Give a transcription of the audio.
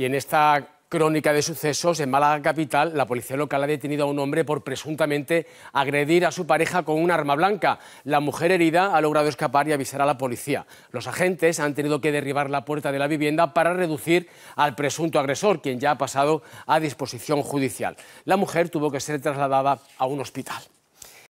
Y en esta crónica de sucesos, en Málaga Capital, la policía local ha detenido a un hombre por presuntamente agredir a su pareja con un arma blanca. La mujer herida ha logrado escapar y avisar a la policía. Los agentes han tenido que derribar la puerta de la vivienda para reducir al presunto agresor, quien ya ha pasado a disposición judicial. La mujer tuvo que ser trasladada a un hospital.